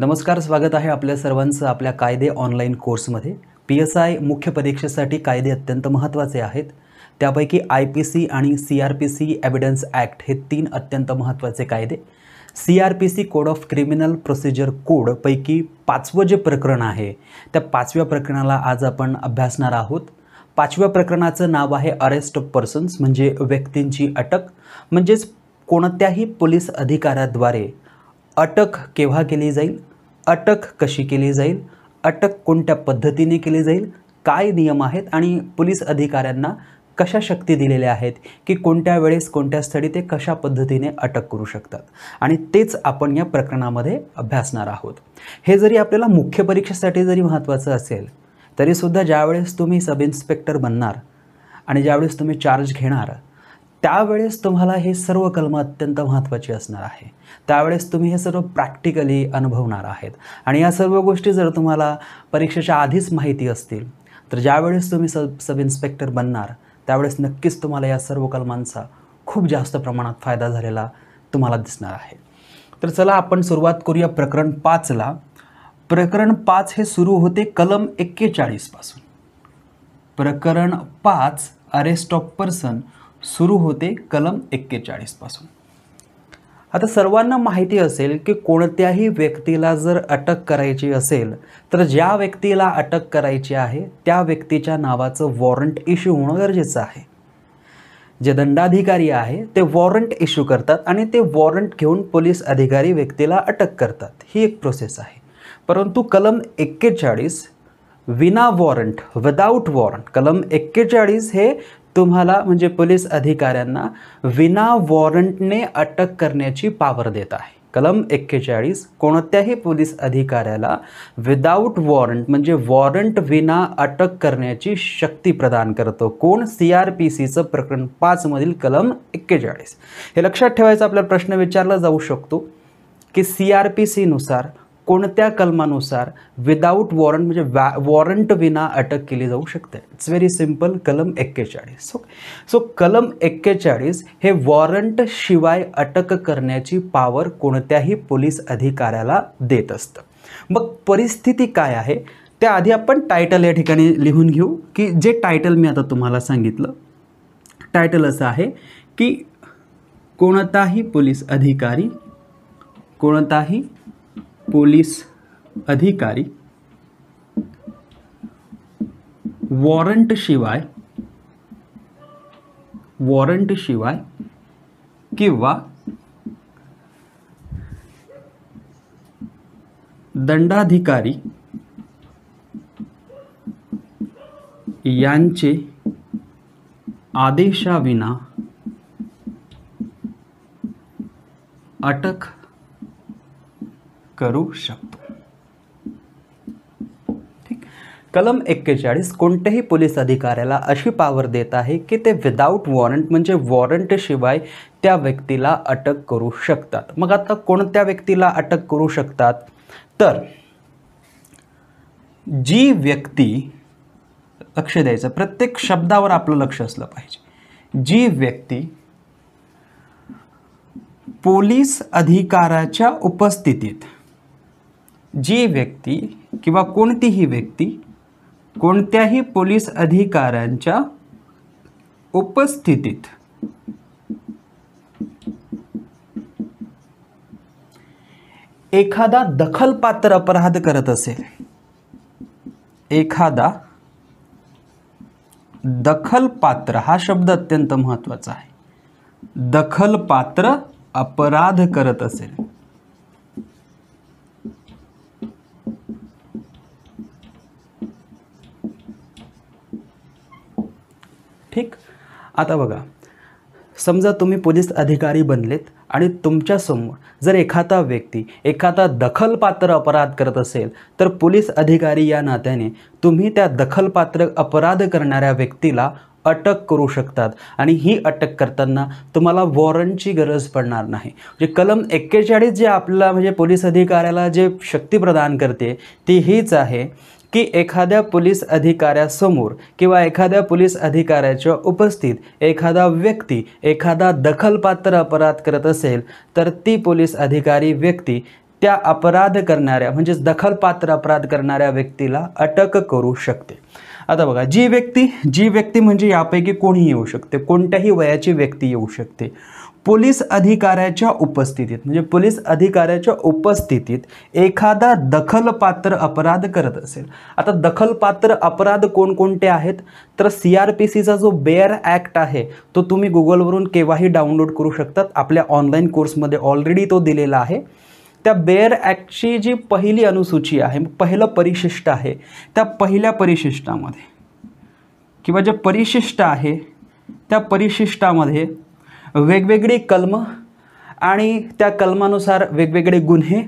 नमस्कार स्वागत आहे आपल्या सर्वांचं आपल्या कायदे ऑनलाईन कोर्समध्ये पी एस आय मुख्य परीक्षेसाठी कायदे अत्यंत महत्त्वाचे आहेत त्यापैकी आय पी सी आणि C R P C evidence act हे तीन अत्यंत महत्त्वाचे कायदे C R P C code of criminal procedure कोडपैकी पाचवं जे प्रकरण आहे त्या पाचव्या प्रकरणाला आज आपण अभ्यासणार आहोत पाचव्या प्रकरणाचं नाव आहे अरेस्ट ऑफ पर्सन्स म्हणजे व्यक्तींची अटक म्हणजेच कोणत्याही पोलीस अधिकाऱ्याद्वारे अटक केव्हा केली जाईल अटक कशी केली जाईल अटक कोणत्या पद्धतीने केली जाईल काय नियम आहेत आणि पोलीस अधिकाऱ्यांना कशा शक्ती दिलेल्या आहेत की कोणत्या वेळेस कोणत्या स्थळी ते कशा पद्धतीने अटक करू शकतात आणि तेच आपण या प्रकरणामध्ये अभ्यासणार आहोत हे जरी आपल्याला मुख्य परीक्षेसाठी जरी महत्त्वाचं असेल तरीसुद्धा ज्यावेळेस तुम्ही सब इन्स्पेक्टर बनणार आणि ज्यावेळेस तुम्ही चार्ज घेणार त्यावेळेस तुम्हाला हे सर्व कलमं अत्यंत महत्त्वाची असणार आहे त्यावेळेस तुम्ही हे सर्व प्रॅक्टिकली अनुभवणार आहेत आणि या सर्व गोष्टी जर तुम्हाला परीक्षेच्या आधीच माहिती असतील तर ज्यावेळेस तुम्ही सब सब इन्स्पेक्टर बनणार त्यावेळेस नक्कीच तुम्हाला या सर्व कलमांचा खूप जास्त प्रमाणात फायदा झालेला तुम्हाला दिसणार आहे तर चला आपण सुरुवात करूया प्रकरण पाचला प्रकरण पाच हे सुरू होते कलम एक्केचाळीसपासून प्रकरण पाच अरेस्ट ऑफ पर्सन सुरू होते कलम एक्केचाळीसपासून आता सर्वांना माहिती असेल की कोणत्याही व्यक्तीला जर अटक करायची असेल तर ज्या व्यक्तीला अटक करायची आहे त्या व्यक्तीच्या नावाचं वॉरंट इश्यू होणं गरजेचं आहे जे दंडाधिकारी आहे ते वॉरंट इश्यू करतात आणि ते वॉरंट घेऊन पोलीस अधिकारी व्यक्तीला अटक करतात ही एक प्रोसेस आहे परंतु कलम एक्केचाळीस विना वॉरंट विदाऊट वॉरंट कलम एक्केचाळीस हे तुम्हाला म्हणजे पोलीस अधिकाऱ्यांना विना वॉरंटने अटक करण्याची पावर देत आहे कलम एक्केचाळीस कोणत्याही पोलीस अधिकाऱ्याला विदाऊट वॉरंट म्हणजे वॉरंट विना अटक करण्याची शक्ती प्रदान करतो कोण सी आर पी सीचं प्रकरण पाचमधील कलम एक्केचाळीस हे लक्षात ठेवायचा आपल्याला प्रश्न विचारला जाऊ शकतो की सी आर पी सीनुसार कोणत्या कलमानुसार विदाऊट वॉरंट म्हणजे व्या वॉरंट विना अटक केली जाऊ शकते इट्स व्हेरी सिम्पल कलम एक्केचाळीस ओके सो कलम एक्केचाळीस हे वॉरंट शिवाय अटक करण्याची पावर कोणत्याही पोलीस अधिकाऱ्याला देत असतं मग परिस्थिती काय आहे त्याआधी आपण टायटल या ठिकाणी लिहून घेऊ की जे टायटल मी आता तुम्हाला सांगितलं टायटल असं आहे की कोणताही पोलीस अधिकारी कोणताही पोलीस अधिकारी शिवाय वॉरंट शिवाय किंवा दंडाधिकारी यांचे आदेशाविना अटक करू शकतो कलम एक्केचाळीस कोणत्याही पोलीस अधिकाऱ्याला अशी पावर देत आहे की ते विदाऊट वॉरंट म्हणजे वॉरंटशिवाय त्या व्यक्तीला अटक करू शकतात मग आता कोणत्या व्यक्तीला अटक करू शकतात तर जी व्यक्ती लक्ष द्यायचं प्रत्येक शब्दावर आपलं लक्ष असलं पाहिजे जी व्यक्ती पोलीस अधिकाराच्या उपस्थितीत जी व्यक्ती किंवा कोणतीही व्यक्ती कोणत्याही पोलीस अधिकाऱ्यांच्या उपस्थितीत एखादा दखलपात्र अपराध करत असेल एखादा दखलपात्र हा शब्द अत्यंत महत्त्वाचा आहे दखलपात्र अपराध करत असेल ठीक आता बघा समजा तुम्ही पोलीस अधिकारी बनलेत आणि तुमच्यासमोर जर एखादा व्यक्ती एखादा दखलपात्र अपराध करत असेल तर पोलीस अधिकारी या नात्याने तुम्ही त्या दखलपात्र अपराध करणाऱ्या व्यक्तीला अटक करू शकतात आणि ही अटक करताना तुम्हाला वॉरंटची गरज पडणार नाही म्हणजे कलम एक्केचाळीस जे आपल्याला म्हणजे पोलीस अधिकाऱ्याला जे शक्ती प्रदान करते ती हीच आहे की एखाद्या पोलीस अधिकाऱ्यासमोर किंवा एखाद्या पोलीस अधिकाऱ्याच्या उपस्थित एखादा व्यक्ती एखादा दखलपात्र अपराध करत असेल तर ती पोलीस अधिकारी व्यक्ती त्या अपराध करणाऱ्या म्हणजेच दखलपात्र अपराध करणाऱ्या व्यक्तीला अटक करू शकते आता बघा जी व्यक्ती जी व्यक्ती म्हणजे यापैकी कोणीही येऊ शकते कोणत्याही वयाची व्यक्ती येऊ शकते पोलीस अधिकाऱ्याच्या उपस्थितीत म्हणजे पोलीस अधिकाऱ्याच्या उपस्थितीत एखादा दखलपात्र अपराध करत असेल आता दखलपात्र अपराध कोणकोणते आहेत तर सी आर पी सीचा जो बेअर ॲक्ट आहे तो तुम्ही गुगलवरून केव्हाही डाउनलोड करू शकतात आपल्या ऑनलाईन कोर्समध्ये ऑलरेडी तो दिलेला आहे त्या बेअर ॲक्टची जी पहिली अनुसूची आहे पहिलं परिशिष्ट आहे त्या पहिल्या परिशिष्टामध्ये किंवा जे परिशिष्ट आहे त्या परिशिष्टामध्ये वेगवेगळी कलम आणि त्या कलमानुसार वेगवेगळे गुन्हे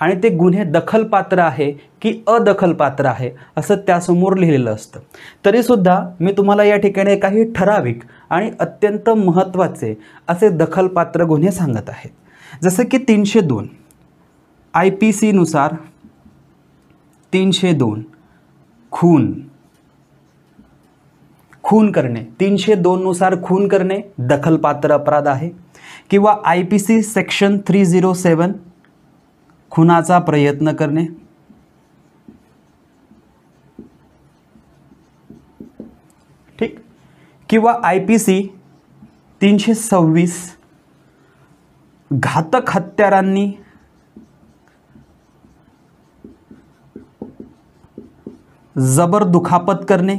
आणि ते गुन्हे दखलपात्र आहे की अदखलपात्र आहे असं त्यासमोर लिहिलेलं असतं तरीसुद्धा मी तुम्हाला या ठिकाणी काही ठराविक आणि अत्यंत महत्त्वाचे असे दखलपात्र गुन्हे सांगत आहेत जसं की तीनशे दोन आय पी सीनुसार तीनशे दोन खून खून करणे तीनशे दोननुसार खून करणे दखलपात्र अपराध आहे किंवा I P C section three zero seven खुनाचा प्रयत्न करणे ठीक किंवा आय पी सी तीनशे सव्वीस घातक हत्यारांनी जबर दुखापत करणे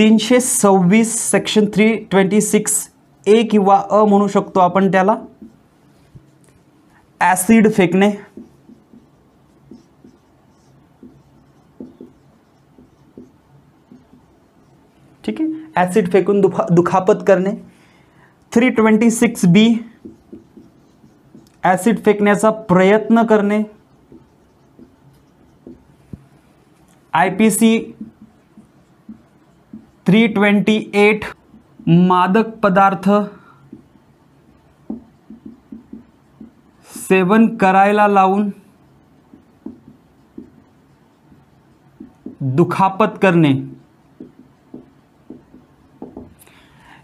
तीनशे सव्वीस section three twenty six A किंवा अ म्हणू शकतो आपण त्याला ॲसिड फेकणे ठीक आहे ॲसिड फेकून दुखा दुखापत करणे three twenty six B acid फेकण्याचा प्रयत्न करणे I P C three twenty eight मादक पदार्थ सेवन करायला लावून दुखापत करणे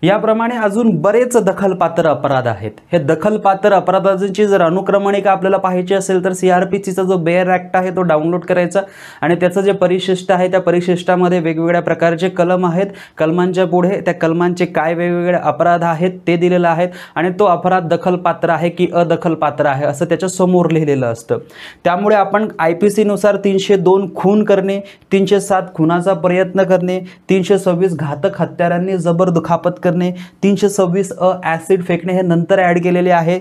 याप्रमाणे अजून बरेच दखलपात्र अपराध आहेत हे दखलपात्र अपराधांची जर अनुक्रमणिका आपल्याला पाहायची असेल तर सी आर पी सीचा जो बेअर ॲक्ट आहे तो डाउनलोड करायचा आणि त्याचं जे परिशिष्ट आहे त्या परिशिष्टामध्ये वेगवेगळ्या प्रकारचे कलम आहेत कलमांच्या पुढे त्या कलमांचे काय वेगवेगळे अपराध आहेत ते दिलेलं आहेत आणि तो अपराध दखलपात्र आहे की अदखलपात्र आहे असं त्याच्या समोर लिहिलेलं असतं त्यामुळे आपण आय पी सीनुसार तीनशे दोन खून करणे तीनशे सात खुनाचा प्रयत्न करणे तीनशे सव्वीस घातक हत्यारांनी जबर दुखापत करणे तीनशे सव्वीस अ ॲसिड फेकणे हे नंतर ॲड केलेले आहे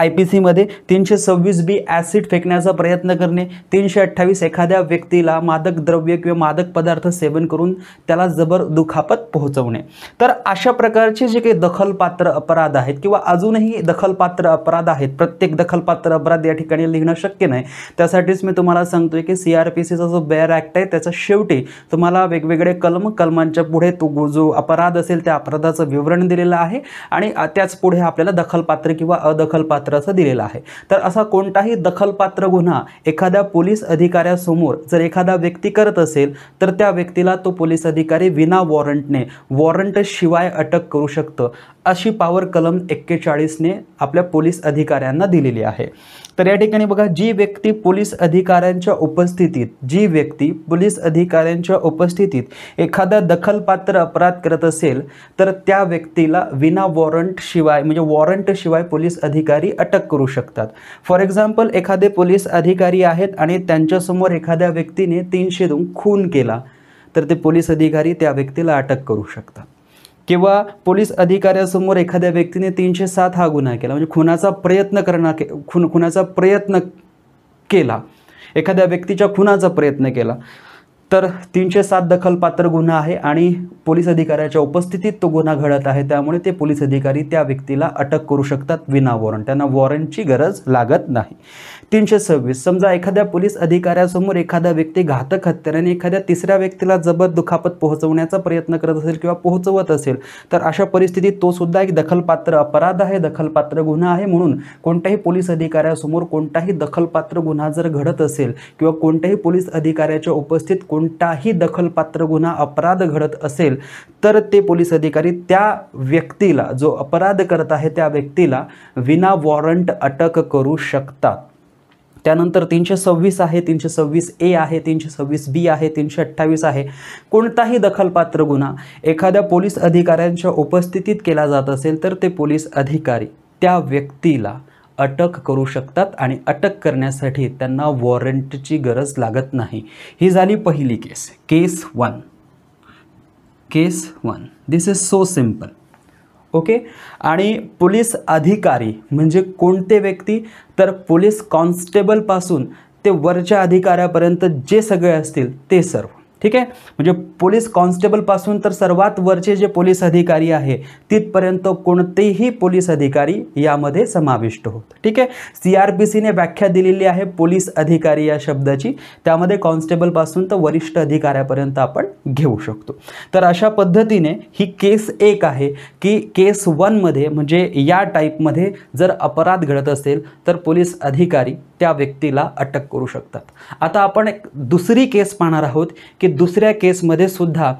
आय पी सीमध्ये तीनशे सव्वीस बी ॲसिड फेकण्याचा प्रयत्न करणे तीनशे अठ्ठावीस एखाद्या व्यक्तीला मादक द्रव्य किंवा मादक पदार्थ सेवन करून त्याला जबर दुखापत पोहोचवणे तर अशा प्रकारचे जे काही दखलपात्र अपराध आहेत किंवा अजूनही दखलपात्र अपराध आहेत प्रत्येक दखलपात्र अपराध या ठिकाणी लिहिणं शक्य नाही त्यासाठीच मी तुम्हाला सांगतोय की सी आर पी सीचा जो बेअर ॲक्ट आहे त्याचा शेवटी तुम्हाला वेगवेगळे कलम कलमांच्या पुढे तो जो अपराध असेल त्या अपराधाचं विवरण दिलेलं आहे आणि त्याच पुढे आपल्याला दखलपात्र किंवा अदखलपात्र पात्राचं दिलेलं आहे तर असा कोणताही दखलपात्र गुन्हा एखाद्या पोलीस अधिकाऱ्यासमोर जर एखादा व्यक्ती करत असेल तर त्या व्यक्तीला तो पोलीस अधिकारी विना वॉरंटने वॉरंट शिवाय अटक करू शकतं अशी पॉवर कलम एक्केचाळीसने आपल्या पोलीस अधिकाऱ्यांना दिलेली आहे तर या ठिकाणी बघा जी व्यक्ती पोलीस अधिकाऱ्यांच्या उपस्थितीत जी व्यक्ती पोलीस अधिकाऱ्यांच्या उपस्थितीत एखादा दखलपात्र अपराध करत असेल तर त्या व्यक्तीला विना वॉरंट शिवाय म्हणजे वॉरंट शिवाय पोलीस अधिकारी अटक करू शकतात फॉर एक्झाम्पल एखादे पोलीस अधिकारी आहेत आणि त्यांच्यासमोर एखाद्या व्यक्तीने तीनशे खून केला तर ते पोलीस अधिकारी त्या व्यक्तीला अटक करू शकतात किंवा पोलीस अधिकाऱ्यासमोर एखाद्या व्यक्तीने तीनशे सात हा गुन्हा केला म्हणजे खुनाचा प्रयत्न करणार के खुन खुनाचा प्रयत्न केला एखाद्या व्यक्तीच्या खुनाचा प्रयत्न केला तर तीनशे सात दखलपात्र गुन्हा आहे आणि पोलीस अधिकाऱ्याच्या उपस्थितीत तो गुन्हा घडत आहे त्यामुळे ते पोलीस अधिकारी त्या व्यक्तीला अटक करू शकतात विना वॉरंट त्यांना वॉरंटची गरज लागत नाही तीनशे सव्वीस समजा एखाद्या पोलीस अधिकाऱ्यासमोर एखादा व्यक्ती घातक हत्याने एखाद्या तिसऱ्या व्यक्तीला जबर दुखापत पोहोचवण्याचा प्रयत्न करत असेल किंवा पोहोचवत असेल तर अशा परिस्थितीत तो सुद्धा एक दखलपात्र अपराध आहे दखलपात्र गुन्हा आहे म्हणून कोणत्याही पोलीस अधिकाऱ्यासमोर कोणताही दखलपात्र गुन्हा जर घडत असेल किंवा कोणत्याही पोलीस अधिकाऱ्याच्या उपस्थित कोणताही दखलपात्र गुन्हा अपराध घडत असेल तर ते पोलीस अधिकारी त्या व्यक्तीला जो अपराध करत आहे त्या व्यक्तीला विना वॉरंट अटक करू शकतात त्यानंतर तीनशे सव्वीस आहे तीनशे सव्वीस ए आहे तीनशे सव्वीस बी आहे तीनशे अठ्ठावीस आहे कोणताही दखलपात्र गुन्हा एखाद्या पोलीस अधिकाऱ्यांच्या उपस्थितीत केला जात असेल तर ते पोलीस अधिकारी त्या व्यक्तीला अटक करू शकतात आणि अटक करण्यासाठी त्यांना वॉरंटची गरज लागत नाही ही झाली पहिली case case one case one this is so simple okay आणि पोलीस अधिकारी म्हणजे कोणते व्यक्ती तर पोलीस कॉन्स्टेबलपासून ते वरच्या अधिकाऱ्यापर्यंत जे सगळे असतील ते सर्व ठीक आहे म्हणजे पोलीस कॉन्स्टेबलपासून तर सर्वात वरचे जे पोलीस अधिकारी आहे तिथपर्यंत कोणतेही पोलीस अधिकारी यामध्ये समाविष्ट होत ठीक आहे सी आर पी सीने व्याख्या दिलेली आहे पोलीस अधिकारी या शब्दाची त्यामध्ये कॉन्स्टेबलपासून तर वरिष्ठ अधिकाऱ्यापर्यंत आपण घेऊ शकतो तर अशा पद्धतीने ही केस एक आहे की केस वनमध्ये म्हणजे या टाईपमध्ये जर अपराध घडत असेल तर पोलीस अधिकारी त्या व्यक्तीला अटक करू शकतात आता आपण दुसरी केस पाहणार आहोत की दुसऱ्या केसमध्ये सुद्धा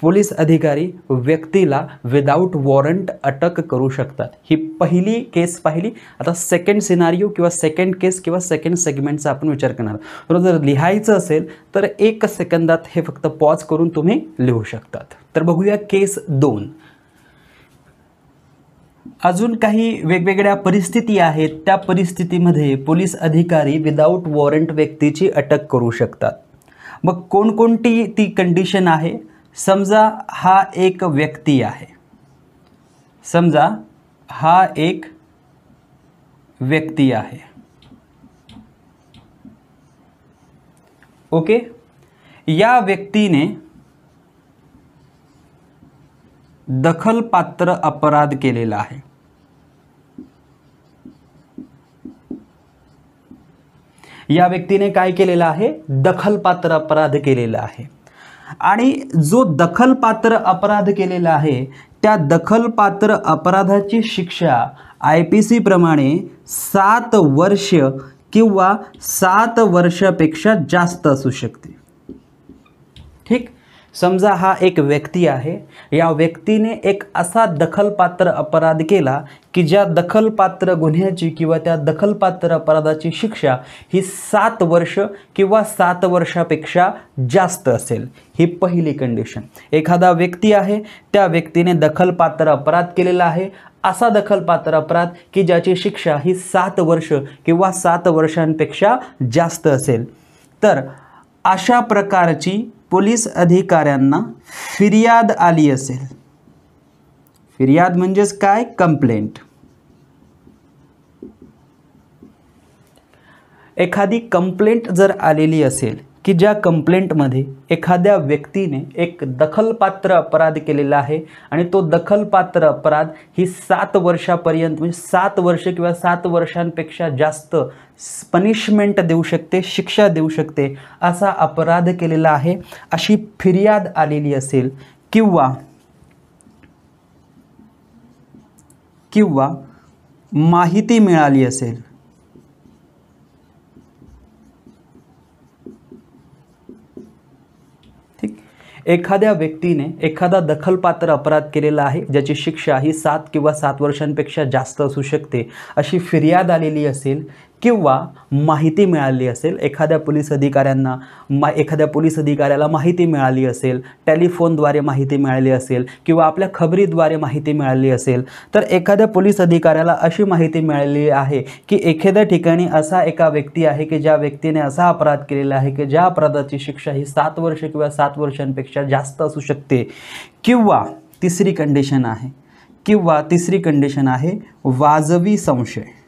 पोलीस अधिकारी व्यक्तीला विदाऊट वॉरंट अटक करू शकतात ही पहिली केस पाहिली आता सेकंड सिनारिओ किंवा सेकंड केस किंवा सेकंड सेगमेंटचा आपण विचार करणार तर जर लिहायचं असेल तर एक सेकंदात हे फक्त पॉज करून तुम्ही लिहू शकतात तर बघूया केस दोन अजून काही वेगवेगळ्या परिस्थिती आहेत त्या परिस्थितीमध्ये पोलीस अधिकारी विदाऊट वॉरंट व्यक्तीची अटक करू शकतात मग कोणकोणती ती कंडिशन आहे समजा हा एक व्यक्ती आहे समजा हा एक व्यक्ती आहे ओके या व्यक्तीने दखलपात्र अपराध केलेला आहे या व्यक्तीने काय केलेलं आहे दखलपात्र अपराध केलेला आहे आणि जो दखलपात्र अपराध केलेला आहे त्या दखलपात्र अपराधाची शिक्षा आय पी प्रमाणे सात वर्ष किंवा सात वर्षापेक्षा जास्त असू शकते समजा हा एक व्यक्ती आहे या व्यक्तीने एक असा दखलपात्र अपराध केला की ज्या दखलपात्र गुन्ह्याची किंवा त्या दखलपात्र अपराधाची शिक्षा ही सात वर्ष किंवा सात वर्षापेक्षा जास्त असेल ही पहिली कंडिशन एखादा व्यक्ती आहे त्या व्यक्तीने दखलपात्र अपराध केलेला आहे असा दखलपात्र अपराध की ज्याची शिक्षा ही सात वर्ष किंवा सात वर्षांपेक्षा जास्त असेल तर अशा प्रकारची पोलीस अधिकाऱ्यांना फिर्याद आली असेल फिर्याद म्हणजेच काय कंप्लेंट एखादी कंप्लेंट जर आलेली असेल की ज्या कंप्लेंटमध्ये एखाद्या व्यक्तीने एक दखलपात्र अपराध केलेला आहे आणि तो दखलपात्र अपराध ही सात वर्षापर्यंत म्हणजे सात वर्ष किंवा सात वर्षांपेक्षा जास्त पनिशमेंट देऊ शकते शिक्षा देऊ शकते असा अपराध केलेला आहे अशी फिर्याद आलेली असेल किंवा किंवा माहिती मिळाली असेल एखाद्या व्यक्तीने एखादा दखलपात्र अपराध केलेला आहे ज्याची शिक्षा ही सात किंवा सात वर्षांपेक्षा जास्त असू शकते अशी फिर्याद आलेली असेल किंवा माहिती मिळाली असेल एखाद्या पोलीस अधिकाऱ्यांना मा एखाद्या पोलीस अधिकाऱ्याला माहिती मिळाली असेल टेलिफोनद्वारे माहिती मिळाली असेल किंवा आपल्या खबरीद्वारे माहिती मिळाली असेल तर एखाद्या पोलीस अधिकाऱ्याला अशी माहिती मिळाली आहे की एखाद्या ठिकाणी असा एका व्यक्ती आहे की ज्या व्यक्तीने असा अपराध केलेला आहे की ज्या अपराधाची शिक्षा ही सात वर्ष किंवा सात वर्षांपेक्षा जास्त असू शकते किंवा तिसरी कंडिशन आहे किंवा तिसरी कंडिशन आहे वाजवी संशय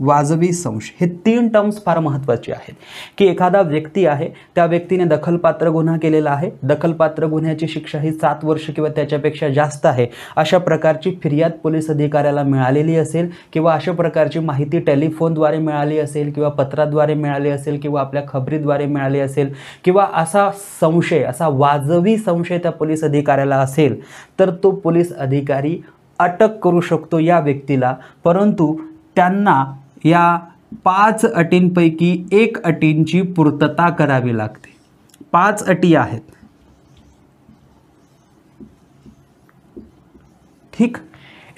वाजवी संश हे तीन टर्म्स फार महत्त्वाचे आहेत की एखादा व्यक्ती आहे त्या व्यक्तीने दखलपात्र गुन्हा केलेला आहे दखलपात्र गुन्ह्याची शिक्षा ही सात वर्ष किंवा त्याच्यापेक्षा जास्त आहे अशा प्रकारची फिर्याद पोलीस अधिकाऱ्याला मिळालेली असेल किंवा अशा प्रकारची माहिती टेलिफोनद्वारे मिळाली असेल किंवा पत्राद्वारे मिळाली असेल किंवा आपल्या खबरीद्वारे मिळाली असेल किंवा असा संशय असा वाजवी संशय त्या पोलीस अधिकाऱ्याला असेल तर तो पोलीस अधिकारी अटक करू शकतो या व्यक्तीला परंतु त्यांना या पाच अटींपैकी एक अटींची पूर्तता करावी लागते पाच अटी आहेत ठीक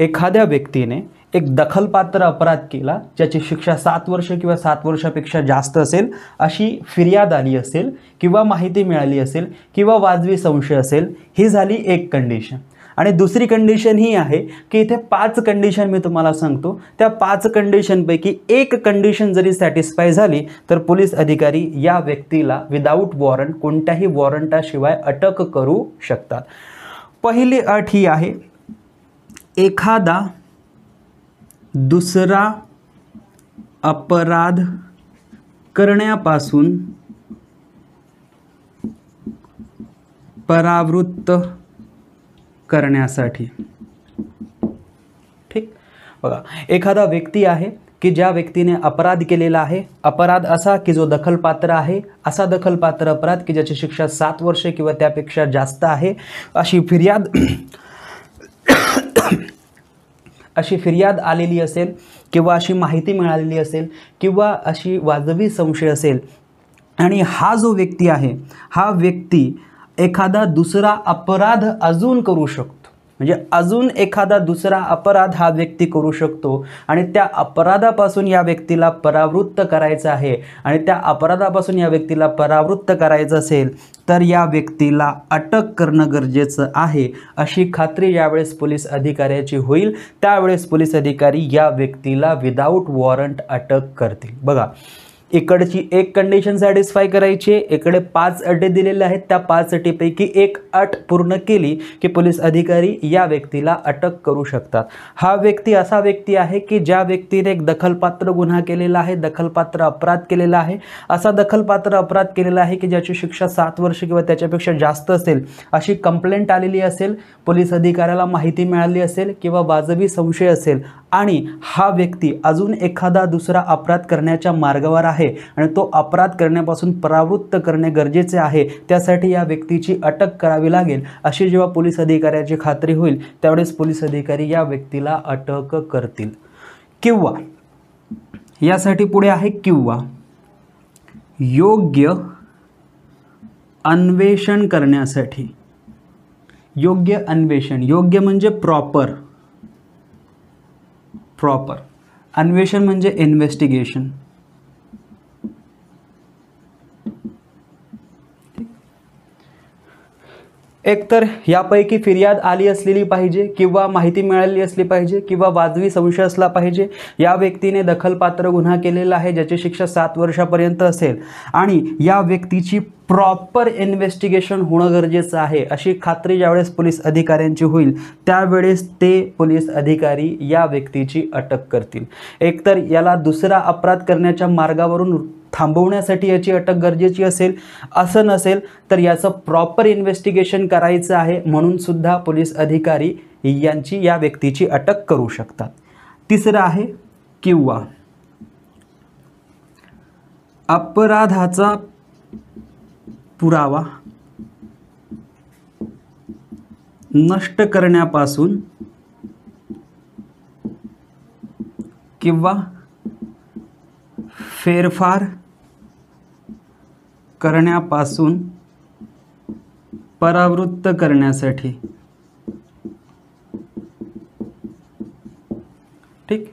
एखाद्या व्यक्तीने एक दखलपात्र अपराध केला ज्याची शिक्षा सात वर्ष किंवा सात वर्षापेक्षा जास्त असेल अशी फिर्याद आली असेल किंवा माहिती मिळाली असेल किंवा वाजवी संशय असेल ही झाली एक कंडिशन आणि दुसरी कंडिशन ही आहे की इथे पाच कंडिशन मी तुम्हाला सांगतो त्या पाच कंडिशनपैकी एक कंडिशन जरी सॅटिस्फाय झाली तर पोलीस अधिकारी या व्यक्तीला विदाऊट वॉरंट कोणत्याही वॉरंटाशिवाय अटक करू शकतात पहिली अट ही आहे एखादा दुसरा अपराध करण्यापासून परावृत्त करण्यासाठी ठीक बघा एखादा व्यक्ती आहे की ज्या व्यक्तीने अपराध केलेला आहे अपराध असा की जो दखलपात्र आहे असा दखलपात्र अपराध की ज्याची शिक्षा सात वर्षे किंवा त्यापेक्षा जास्त आहे अशी फिर्याद अशी फिर्याद आलेली असेल किंवा अशी माहिती मिळालेली असेल किंवा अशी वाजवी संशय असेल आणि हा जो व्यक्ती आहे हा व्यक्ती एखादा दुसरा अपराध अजून करू शकतो म्हणजे अजून एखादा दुसरा अपराध हा व्यक्ती करू शकतो आणि त्या अपराधापासून या व्यक्तीला परावृत्त करायचं आहे आणि त्या अपराधापासून या व्यक्तीला परावृत्त करायचं असेल तर या व्यक्तीला अटक करणं गरजेचं आहे अशी खात्री ज्यावेळेस पोलीस अधिकाऱ्याची होईल त्यावेळेस पोलीस अधिकारी या व्यक्तीला विदाऊट वॉरंट अटक करतील बघा इकडची एक कंडिशन सॅटिस्फाय करायची इकडे पाच अटी दिलेल्या आहेत त्या पाच अटीपैकी एक अट पूर्ण केली की पोलीस अधिकारी या व्यक्तीला अटक करू शकतात हा व्यक्ती असा व्यक्ती आहे की ज्या व्यक्तीने एक दखलपात्र गुन्हा केलेला आहे दखलपात्र अपराध केलेला आहे असा दखलपात्र अपराध केलेला आहे की ज्याची शिक्षा सात वर्ष किंवा त्याच्यापेक्षा जास्त असेल अशी कंप्लेंट आलेली असेल पोलीस अधिकाऱ्याला माहिती मिळाली असेल किंवा वाजवी संशय असेल आणि हा व्यक्ती अजून एखादा दुसरा अपराध करण्याच्या मार्गावर आहे आणि तो अपराध करण्यापासून परावृत्त करणे गरजेचे आहे त्यासाठी या व्यक्तीची अटक करावी लागेल अशी जेव्हा पोलीस अधिकाऱ्याची खात्री होईल त्यावेळेस पोलीस अधिकारी या व्यक्तीला अटक करतील किंवा यासाठी पुढे आहे किंवा योग्य अन्वेषण करण्यासाठी योग्य अन्वेषण योग्य म्हणजे प्रॉपर प्रॉपर अन्वेषण म्हणजे इन्व्हेस्टिगेशन एकतर यापैकी फिर्याद आली असलेली पाहिजे किंवा माहिती मिळाली असली पाहिजे किंवा वाजवी संशय असला पाहिजे या व्यक्तीने दखलपात्र गुन्हा केलेला आहे ज्याची शिक्षा सात वर्षापर्यंत असेल आणि या व्यक्तीची प्रॉपर इन्व्हेस्टिगेशन होणं गरजेचं आहे अशी खात्री ज्यावेळेस पोलीस अधिकाऱ्यांची होईल त्यावेळेस ते पोलीस अधिकारी या व्यक्तीची अटक करतील एकतर याला दुसरा अपराध करण्याच्या मार्गावरून थांबवण्यासाठी याची अटक गरजेची असेल असं नसेल तर याचं प्रॉपर इन्व्हेस्टिगेशन करायचं आहे म्हणून सुद्धा पोलीस अधिकारी यांची या व्यक्तीची अटक करू शकतात तिसरं आहे किंवा अपराधाचा पुरावा नष्ट करण्यापासून किंवा फेरफार करण्यापासून परावृत्त करण्यासाठी ठीक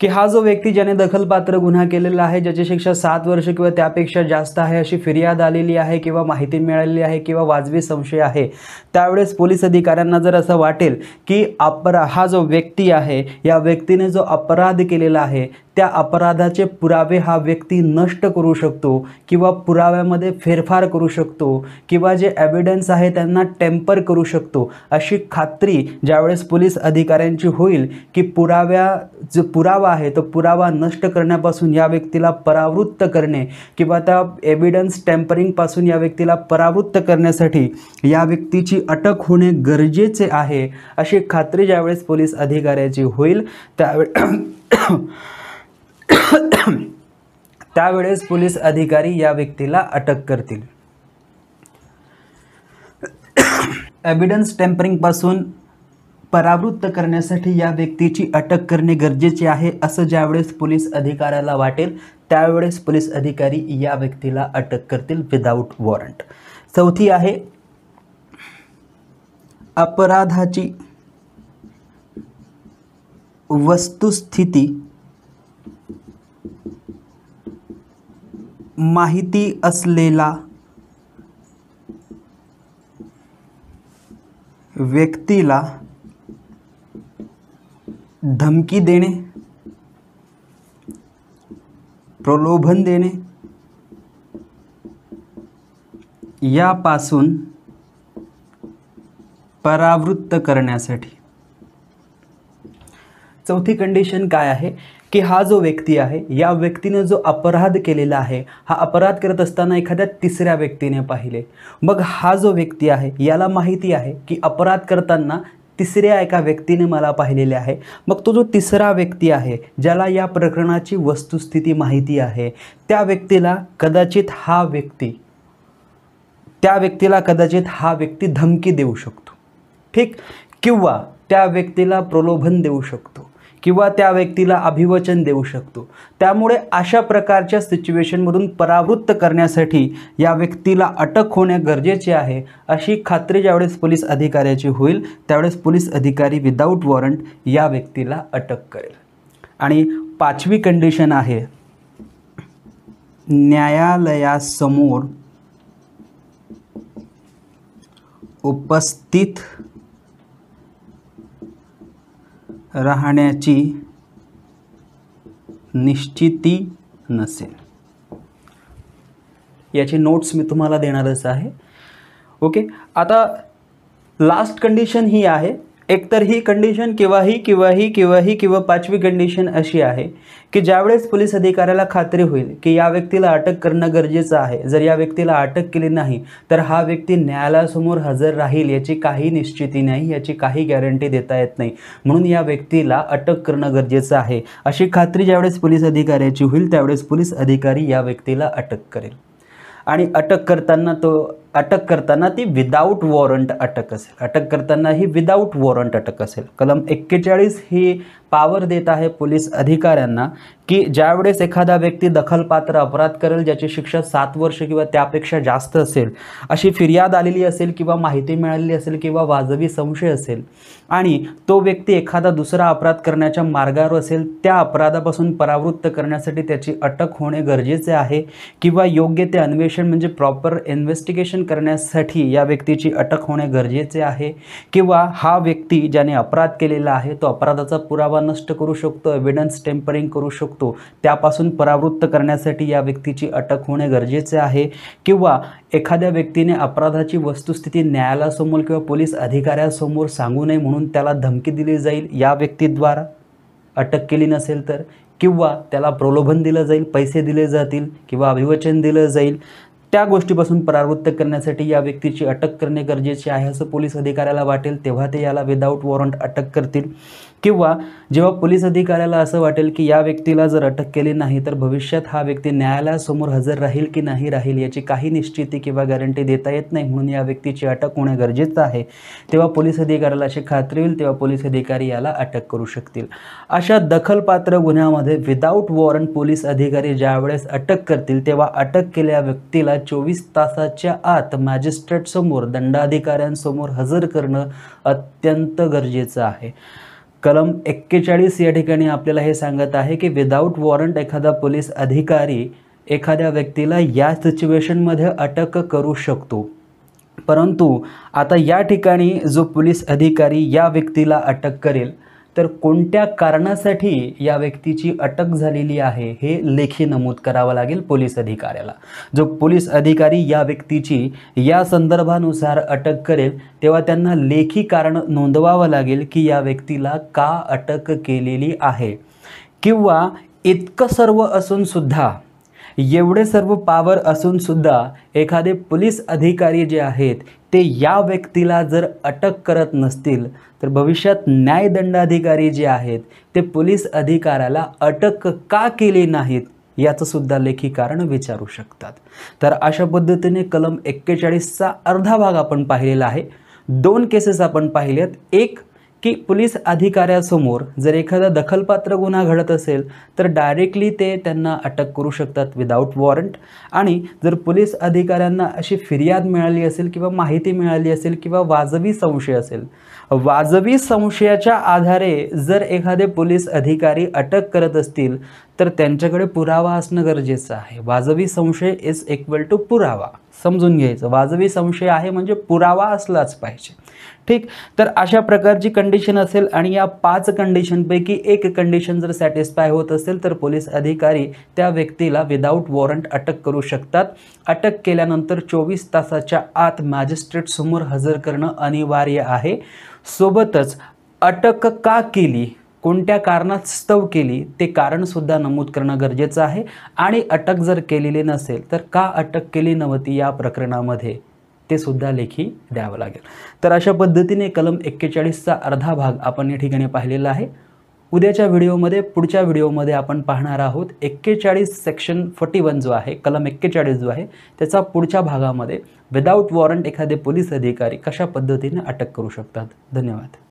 की हा जो व्यक्ती ज्याने दखलपात्र गुन्हा केलेला आहे ज्याची शिक्षा सात वर्ष किंवा त्यापेक्षा जास्त आहे अशी फिर्याद आलेली आहे किंवा माहिती मिळालेली आहे किंवा वाजवी संशय आहे त्यावेळेस पोलीस अधिकाऱ्यांना जर असं वाटेल की अपरा हा जो व्यक्ती आहे या व्यक्तीने जो अपराध केलेला आहे त्या अपराधाचे पुरावे हा व्यक्ती नष्ट करू शकतो किंवा पुराव्यामध्ये फेरफार करू शकतो किंवा जे एव्हिडन्स आहे त्यांना टेम्पर करू शकतो अशी खात्री ज्यावेळेस पोलीस अधिकाऱ्यांची होईल की पुराव्या जो पुरावा आहे तो पुरावा नष्ट करण्यापासून या व्यक्तीला परावृत्त करणे किंवा त्या एव्हिडन्स टेम्परिंगपासून या व्यक्तीला परावृत्त करण्यासाठी या व्यक्तीची अटक होणे गरजेचे आहे अशी खात्री ज्यावेळेस पोलीस अधिकाऱ्याची होईल त्यावेळे त्यावेळेस पोलीस अधिकारी या व्यक्तीला अटक करतील एव्हिडन्स टेम्परिंगपासून परावृत्त करण्यासाठी या व्यक्तीची अटक करणे गरजेचे आहे असं ज्यावेळेस पोलीस अधिकाऱ्याला वाटेल त्यावेळेस पोलीस अधिकारी या व्यक्तीला अटक करतील विदाऊट वॉरंट चौथी आहे अपराधाची वस्तुस्थिती माहिती असलेला व्यक्तीला धमकी देणे प्रलोभन देणे यापासून परावृत्त करण्यासाठी चौथी कंडिशन काय आहे की हा जो व्यक्ती आहे या व्यक्तीने जो अपराध केलेला आहे हा अपराध करत असताना एखाद्या तिसऱ्या व्यक्तीने पाहिले मग हा जो व्यक्ती आहे याला माहिती आहे की अपराध करताना तिसऱ्या एका व्यक्तीने मला पाहिलेले आहे मग तो जो तिसरा व्यक्ती आहे ज्याला या प्रकरणाची वस्तुस्थिती माहिती आहे त्या व्यक्तीला कदाचित हा व्यक्ती त्या व्यक्तीला कदाचित हा व्यक्ती धमकी देऊ शकतो ठीक किंवा त्या व्यक्तीला प्रलोभन देऊ शकतो किंवा त्या व्यक्तीला अभिवचन देऊ शकतो त्यामुळे अशा प्रकारच्या सिच्युएशनमधून परावृत्त करण्यासाठी या व्यक्तीला अटक होणे गरजेचे आहे अशी खात्री ज्यावेळेस पोलीस अधिकाऱ्याची होईल त्यावेळेस पोलीस अधिकारी विदाऊट वॉरंट या व्यक्तीला अटक करेल आणि पाचवी कंडिशन आहे न्यायालयासमोर उपस्थित राहण्याची निश्चिती नसेल याचे नोट्स मी तुम्हाला देणारच आहे ओके आता लास्ट कंडिशन ही आहे एकतर ही कंडिशन किंवा ही किंवा ही किंवा ही किंवा पाचवी कंडिशन अशी आहे की ज्यावेळेस पोलीस अधिकाऱ्याला खात्री होईल की या व्यक्तीला अटक करणं गरजेचं आहे जर या व्यक्तीला अटक केली नाही तर हा व्यक्ती न्यायालयासमोर हजर राहील याची काही निश्चिती नाही याची काही गॅरंटी देता येत नाही म्हणून या व्यक्तीला अटक करणं गरजेचं आहे अशी खात्री ज्यावेळेस पोलीस अधिकाऱ्याची होईल त्यावेळेस पोलीस अधिकारी या व्यक्तीला अटक करेल आणि अटक करताना तो अटक करताना ती विदाऊट वॉरंट अटक असेल अटक करताना ही विदाऊट वॉरंट अटक असेल कलम एक्केचाळीस ही पॉवर देत आहे पोलीस अधिकाऱ्यांना की ज्यावेळेस एखादा व्यक्ती दखलपात्र अपराध करेल ज्याची शिक्षा सात वर्ष किंवा त्यापेक्षा जास्त असेल अशी फिर्याद आलेली असेल किंवा माहिती मिळालेली असेल किंवा वाजवी संशय असेल आणि तो व्यक्ती एखादा दुसरा अपराध करण्याच्या मार्गावर असेल त्या अपराधापासून परावृत्त करण्यासाठी त्याची अटक होणे गरजेचे आहे किंवा योग्य ते अन्वेषण म्हणजे प्रॉपर इन्व्हेस्टिगेशन करण्यासाठी या व्यक्तीची अटक होणे गरजेचे आहे किंवा हा व्यक्ती ज्याने अपराध केलेला आहे तो अपराधाचा पुरावा नष्ट करू शकतो एव्हिडन्स टेम्परिंग करू शकतो शकतो त्यापासून परावृत्त करण्यासाठी या व्यक्तीची अटक होणे गरजेचे आहे किंवा एखाद्या व्यक्तीने अपराधाची वस्तुस्थिती न्यायालयासमोर किंवा पोलीस अधिकाऱ्यासमोर सांगू नये म्हणून त्याला धमकी दिली जाईल या व्यक्तीद्वारा अटक केली नसेल तर किंवा त्याला प्रलोभन दिलं जाईल पैसे दिले जातील किंवा अभिवचन दिलं जाईल त्या गोष्टीपासून परावृत्त करण्यासाठी या व्यक्तीची अटक करणे गरजेचे आहे असं पोलीस अधिकाऱ्याला वाटेल तेव्हा ते याला विदाऊट वॉरंट अटक करतील किंवा जेव्हा पोलीस अधिकाऱ्याला असं वाटेल की या व्यक्तीला जर अटक केली नाही तर भविष्यात हा व्यक्ती न्यायालयासमोर हजर राहील की नाही राहील याची काही निश्चिती किंवा गॅरंटी देता येत नाही म्हणून या व्यक्तीची अटक होणे गरजेचं आहे तेव्हा पोलीस अधिकाऱ्याला अशी खात्री होईल तेव्हा पोलीस अधिकारी याला अटक करू शकतील अशा दखलपात्र गुन्ह्यामध्ये विदाऊट वॉरंट पोलीस अधिकारी ज्यावेळेस अटक करतील तेव्हा अटक केलेल्या व्यक्तीला चोवीस तासाच्या आत मॅजिस्ट्रेटसमोर दंडाधिकाऱ्यांसमोर हजर करणं अत्यंत गरजेचं आहे कलम एक्केचाळीस या ठिकाणी आपल्याला हे सांगत आहे की विदाउट वॉरंट एखादा पोलीस अधिकारी एखाद्या व्यक्तीला या सिच्युएशनमध्ये अटक करू शकतो परंतु आता या ठिकाणी जो पोलीस अधिकारी या व्यक्तीला अटक करेल तर कोणत्या कारणासाठी या व्यक्तीची अटक झालेली आहे हे लेखी नमूद करावं लागेल पोलीस अधिकाऱ्याला जो पोलीस अधिकारी या व्यक्तीची या संदर्भानुसार अटक करेल तेव्हा त्यांना लेखी कारण नोंदवावं लागेल की या व्यक्तीला का अटक केलेली आहे किंवा इतकं सर्व असूनसुद्धा एवढे सर्व पावर असून सुद्धा एखादे पोलीस अधिकारी जे आहेत ते या व्यक्तीला जर अटक करत नसतील तर भविष्यात न्यायदंडाधिकारी जे आहेत ते पोलीस अधिकाऱ्याला अटक का केली नाहीत याचंसुद्धा लेखी कारण विचारू शकतात तर अशा पद्धतीने कलम एक्केचाळीसचा अर्धा भाग आपण पाहिलेला आहे दोन केसेस आपण पाहिलेत एक की पोलीस अधिकाऱ्यासमोर जर एखादा दखलपात्र गुन्हा घडत असेल तर डायरेक्टली ते त्यांना अटक करू शकतात विदाऊट वॉरंट आणि जर पोलीस अधिकाऱ्यांना अशी फिर्याद मिळाली असेल किंवा माहिती मिळाली असेल किंवा वाजवी संशय असेल वाजवी संशयाच्या आधारे जर एखादे पोलीस अधिकारी अटक करत असतील तर त्यांच्याकडे पुरावा असणं गरजेचं आहे वाजवी संशय इज इक्वल टू पुरावा समजून घ्यायचं वाजवी संशय आहे म्हणजे पुरावा असलाच पाहिजे ठीक तर अशा प्रकारची कंडिशन असेल आणि या पाच कंडिशनपैकी एक कंडिशन जर सॅटिस्फाय होत असेल तर पोलीस अधिकारी त्या व्यक्तीला विदाऊट वॉरंट अटक करू शकतात अटक केल्यानंतर चोवीस तासाच्या आत मॅजिस्ट्रेटसमोर हजर करणं अनिवार्य आहे सोबतच अटक का केली कोणत्या कारणास्तव केली ते कारणसुद्धा नमूद करणं गरजेचं आहे आणि अटक जर केलेली नसेल तर का अटक केली नव्हती या प्रकरणामध्ये ते सुद्धा लेखी द्यावं लागेल तर अशा पद्धतीने कलम एक्केचाळीसचा अर्धा भाग आपण या ठिकाणी पाहिलेला आहे उद्याच्या व्हिडिओमध्ये पुढच्या व्हिडिओमध्ये आपण पाहणार आहोत एक्केचाळीस सेक्शन फोर्टी वन जो आहे कलम एक्केचाळीस जो आहे त्याचा पुढच्या भागामध्ये विदाऊट वॉरंट एखादे पोलीस अधिकारी कशा पद्धतीने अटक करू शकतात धन्यवाद